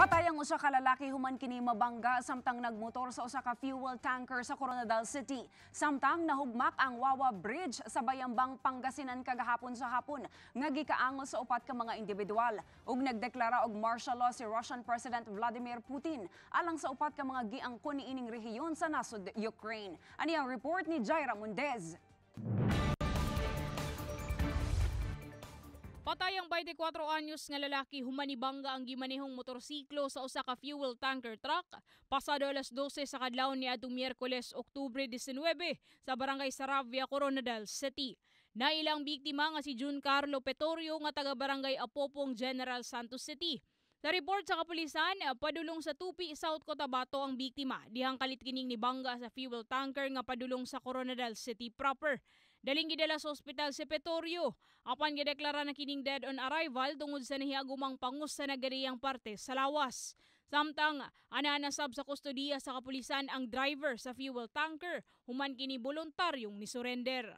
Patay ang usa ka lalaki human kini mabangga samtang nagmotor sa usa ka fuel tanker sa Coronadal City. Samtang nahugmak ang Wawa Bridge sa Bayambang Pangasinan kagahapon sa hapon nga gikaangol sa upat ka mga individual ug nagdeklara og martial law si Russian President Vladimir Putin alang sa upat ka mga giangkon niining rehiyon sa nasod Ukraine. Ani ang report ni Jaira Mundez. Patay ang 24 anyos nga lalaki humanibangga ang gimanehong motorsiklo sa usa ka fuel tanker truck pasado alas 12 sa kadlawon ni adtong Miyerkules, Oktubre 19 sa barangay Saravia, Coronadal City. Nailang biktima nga si Jun Carlo Petorio nga taga barangay Apopong General Santos City. Na-report sa kapulisan, ah, padulong sa Tupi, South Cotabato ang biktima. Dihang kalit kining ni Bangga sa fuel tanker nga padulong sa Coronadal City proper. Daling gidala sa ospital si Petorio. Apan gideklara na kining dead on arrival tungod sa nahiagumang pangus sa nagariyang parte sa lawas. Samtang ananasab sa kustodiya sa kapulisan ang driver sa fuel tanker, human kini voluntaryong ni surrender.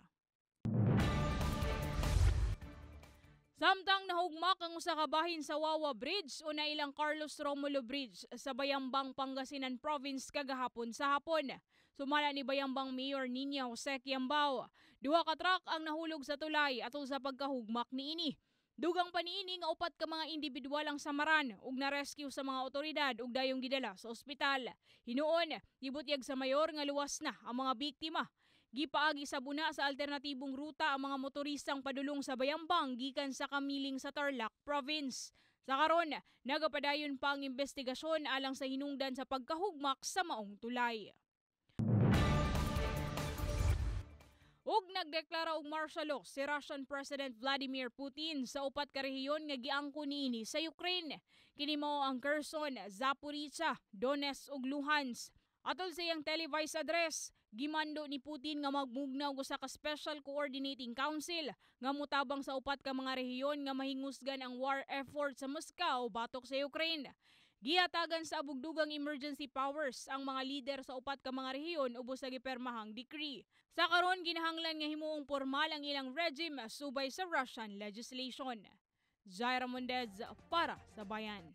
Samtang nahugmak ang usa ka bahin sa Wawa Bridge o na ilang Carlos Romulo Bridge sa Bayambang, Pangasinan Province kagahapon sa hapon. Sumala ni Bayambang Mayor Nina Jose Quiambao. Duha ka truck ang nahulog sa tulay at sa pagkahugmak niini. Dugang paniini nga upat ka mga individual ang samaran ug na-rescue sa mga otoridad ug dayong gidala sa ospital. Hinuon, gibutyag sa mayor nga luwas na ang mga biktima Gipaagi sa buna sa alternatibong ruta ang mga motoristang padulong sa Bayambang gikan sa Kamiling sa Tarlac Province. Sa karon, nagapadayon pa ang investigasyon alang sa hinungdan sa pagkahugmak sa maong tulay. Ug nagdeklara og martial law si Russian President Vladimir Putin sa upat ka rehiyon nga giangko niini sa Ukraine. Kini mao ang Kherson, Zaporizhia, Donetsk ug Luhansk. Atol sa iyang televised address, Gimando ni Putin nga magmugnaw sa ka Special Coordinating Council nga mutabang sa upat ka mga rehiyon nga mahingusgan ang war effort sa Moscow batok sa Ukraine. Gihatagan sa abugdugang emergency powers ang mga leader sa upat ka mga rehiyon ubos sa gipermahang decree. Sa karon ginahanglan nga himuong pormal ang ilang regime subay sa Russian legislation. Jaira Mendez para sa Bayan.